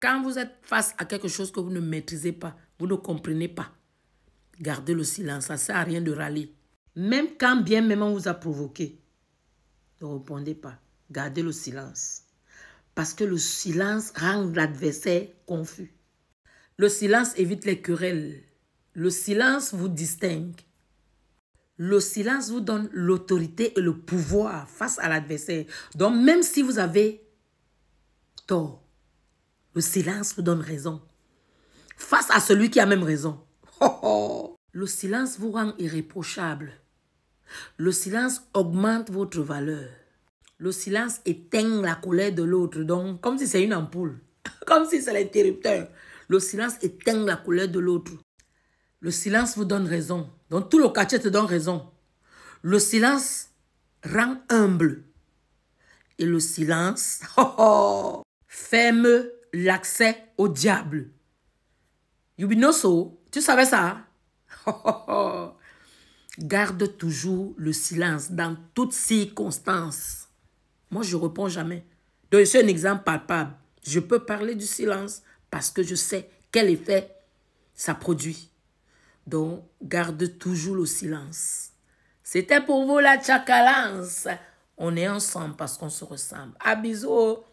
Quand vous êtes face à quelque chose que vous ne maîtrisez pas, vous ne comprenez pas, gardez le silence. Ça ne sert à rien de râler. Même quand bien même on vous a provoqué, ne répondez pas. Gardez le silence. Parce que le silence rend l'adversaire confus. Le silence évite les querelles. Le silence vous distingue. Le silence vous donne l'autorité et le pouvoir face à l'adversaire. Donc même si vous avez tort, le silence vous donne raison. Face à celui qui a même raison. Le silence vous rend irréprochable. Le silence augmente votre valeur. Le silence éteint la colère de l'autre. Donc, comme si c'est une ampoule. Comme si c'est l'interrupteur. Le silence éteint la colère de l'autre. Le silence vous donne raison. Donc, tout le quartier te donne raison. Le silence rend humble. Et le silence ferme l'accès au diable. so. tu savais ça? Garde toujours le silence dans toutes circonstances. Moi, je ne réponds jamais. Donc, c'est un exemple palpable. Je peux parler du silence parce que je sais quel effet ça produit. Donc, garde toujours le silence. C'était pour vous la chacalance. On est ensemble parce qu'on se ressemble. À bisous.